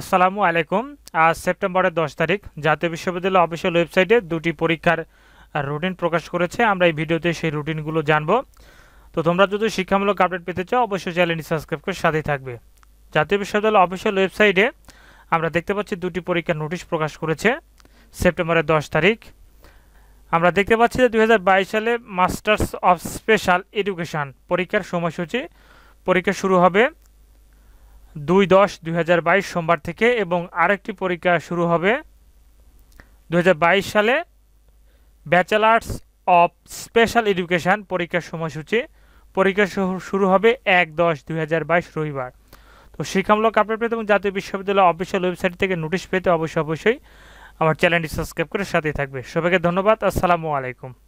আসসালামু আলাইকুম আজ সেপ্টেম্বরের দশ তারিখ জাতীয় বিশ্ববিদ্যালয় অফিসিয়াল ওয়েবসাইটে দুটি পরীক্ষার রুটিন প্রকাশ করেছে আমরা এই ভিডিওতে সেই রুটিনগুলো জানব তো তোমরা যদি শিক্ষামূলক আপডেট পেতে চাও অবশ্যই চ্যানেলটি সাবস্ক্রাইব করে সাথেই থাকবে জাতীয় বিশ্ববিদ্যালয় অফিসিয়াল ওয়েবসাইটে আমরা দেখতে পাচ্ছি দুটি পরীক্ষার নোটিশ প্রকাশ করেছে সেপ্টেম্বরের দশ তারিখ আমরা দেখতে পাচ্ছি যে দুই সালে মাস্টার্স অফ স্পেশাল এডুকেশান পরীক্ষার সময়সূচি পরীক্ষা শুরু হবে দুই দশ দুই সোমবার থেকে এবং আরেকটি পরীক্ষা শুরু হবে দু সালে ব্যাচেলার্স অফ স্পেশাল এডুকেশান পরীক্ষার সময়সূচি পরীক্ষা শুরু হবে এক দশ দুই রবিবার তো শিক্ষামূলক আপডেট পেতে এবং জাতীয় বিশ্ববিদ্যালয় অফিসিয়াল ওয়েবসাইট থেকে নোটিশ পেতে অবশ্যই অবশ্যই আমার চ্যানেলটি সাবস্ক্রাইব করে সাথেই থাকবে সবাইকে ধন্যবাদ আসসালামু আলাইকুম